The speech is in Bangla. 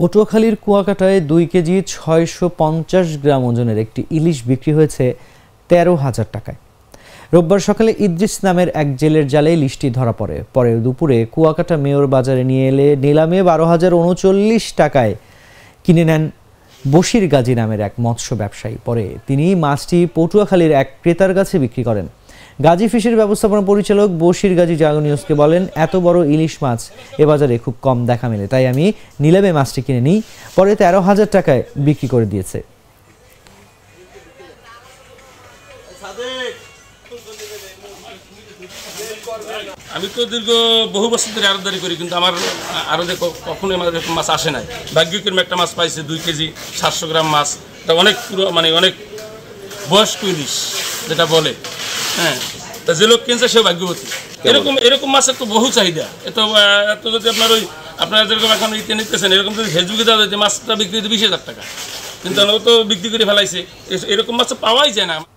পটুয়াখালীর কুয়াকাটায় দুই কেজি ছয়শো পঞ্চাশ গ্রাম ওজনের একটি ইলিশ বিক্রি হয়েছে তেরো হাজার টাকায় রোববার সকালে ইদ্রিস নামের এক জেলের জালে ইলিশটি ধরা পড়ে পরে দুপুরে কুয়াকাটা মেয়র বাজারে নিয়ে এলে নিলামে বারো হাজার উনচল্লিশ টাকায় কিনে নেন বশির গাজী নামের এক মৎস্য ব্যবসায়ী পরে তিনি মাছটি পটুয়াখালীর এক ক্রেতার কাছে বিক্রি করেন গাজী ফিশের ব্যবস্থাপনা পরিচালক বশির গাজী জাগনিউসকে বলেন এত বড় ইলিশ মাছ এ বাজারে খুব কম দেখা মেলে তাই আমি নিলামে মাছটি কিনে নিই পরে তেরো হাজার টাকায় বিক্রি করে দিয়েছে আমি তো দীর্ঘ বহু বছর ধরে আরদারি করি কিন্তু আমার আরদে কখনো আমার এরকম মাছ আসে নাই ভাগ্যক্রমে একটা মাছ পাইছে দুই কেজি সাতশো গ্রাম মাছ অনেক পুরো মানে অনেক বয়স্ক ইলিশ যেটা বলে হ্যাঁ তা যে লোক কিনছে সে ভাগ্যবতী এরকম এরকম মাছের তো বহু চাহিদা এত এত যদি আপনার ওই আপনারা যেরকম এখন ইতে নিতেছেন এরকম যদি ফেসবুকে দেওয়া যে মাছটা বিক্রি বিশ টাকা কিন্তু তো বিক্রি করে ফেলাইছে এরকম মাছ পাওয়াই যায় না